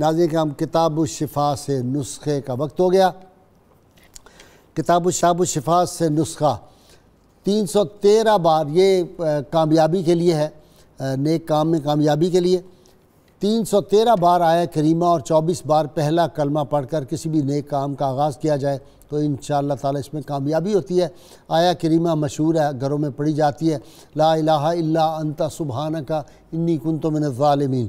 Nazi के हम किताब शिफा से नुस्खे का वक्त हो गया किताब शाब शिफा से नुस्खा 313 बार ये कामयाबी के लिए है नेक काम में कामयाबी के लिए 313 बार आया करीमा और 24 बार पहला कलमा पढ़कर किसी भी नए काम का आगाज़ किया जाए तो इन ताला इसमें कामयाबी होती है आया करीमा मशहूर है घरों में पढ़ी जाती है ला इलाहा इल्ला अंता सुबहाना का इन्नी कुन तो मैंने